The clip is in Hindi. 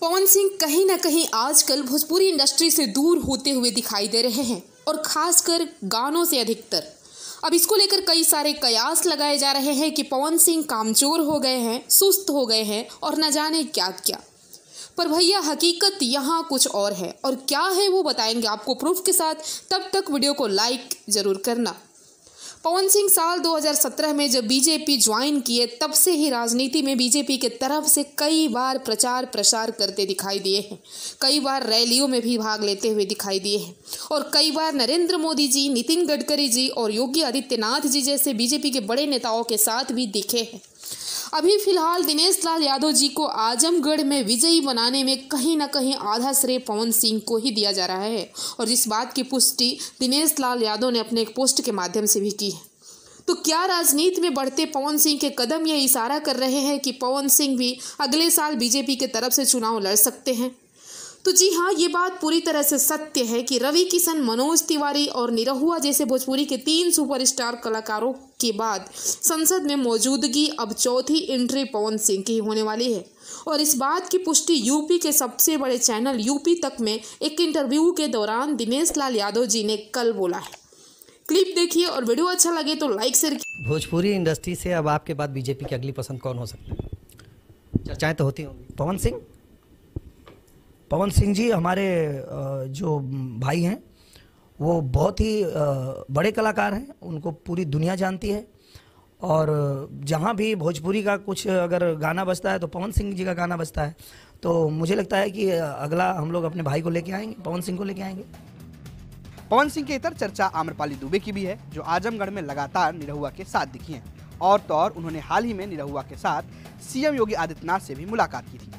पवन सिंह कहीं ना कहीं आजकल भोजपुरी इंडस्ट्री से दूर होते हुए दिखाई दे रहे हैं और खासकर गानों से अधिकतर अब इसको लेकर कई सारे कयास लगाए जा रहे हैं कि पवन सिंह कामचोर हो गए हैं सुस्त हो गए हैं और न जाने क्या क्या पर भैया हकीकत यहाँ कुछ और है और क्या है वो बताएंगे आपको प्रूफ के साथ तब तक वीडियो को लाइक ज़रूर करना पवन सिंह साल 2017 में जब बीजेपी ज्वाइन किए तब से ही राजनीति में बीजेपी के तरफ से कई बार प्रचार प्रसार करते दिखाई दिए हैं कई बार रैलियों में भी भाग लेते हुए दिखाई दिए हैं और कई बार नरेंद्र मोदी जी नितिन गडकरी जी और योगी आदित्यनाथ जी जैसे बीजेपी के बड़े नेताओं के साथ भी दिखे हैं अभी फिलहाल दिनेश लाल यादव जी को आजमगढ़ में विजयी बनाने में कहीं ना कहीं आधा श्रेय पवन सिंह को ही दिया जा रहा है और इस बात की पुष्टि दिनेश लाल यादव ने अपने एक पोस्ट के माध्यम से भी की है तो क्या राजनीति में बढ़ते पवन सिंह के कदम यह इशारा कर रहे हैं कि पवन सिंह भी अगले साल बीजेपी के तरफ से चुनाव लड़ सकते हैं तो जी हाँ ये बात पूरी तरह से सत्य है कि रवि किशन मनोज तिवारी और निरहुआ जैसे भोजपुरी के तीन सुपरस्टार कलाकारों के बाद संसद में मौजूदगी अब चौथी एंट्री पवन सिंह की होने वाली है और इस बात की पुष्टि यूपी के सबसे बड़े चैनल यूपी तक में एक इंटरव्यू के दौरान दिनेश लाल यादव जी ने कल बोला है क्लिप देखिए और वीडियो अच्छा लगे तो लाइक शेयर भोजपुरी इंडस्ट्री से अब आपके बाद बीजेपी की अगली पसंद कौन हो सकती है चर्चाएं तो होती होंगी पवन सिंह पवन सिंह जी हमारे जो भाई हैं वो बहुत ही बड़े कलाकार हैं उनको पूरी दुनिया जानती है और जहाँ भी भोजपुरी का कुछ अगर गाना बजता है तो पवन सिंह जी का गाना बजता है तो मुझे लगता है कि अगला हम लोग अपने भाई को लेके आएंगे पवन सिंह को लेके आएंगे पवन सिंह की इतर चर्चा आम्रपाली दुबे की भी है जो आजमगढ़ में लगातार निरहुआ के साथ दिखी हैं और तो और उन्होंने हाल ही में निरहुआ के साथ सीएम योगी आदित्यनाथ से भी मुलाकात की थी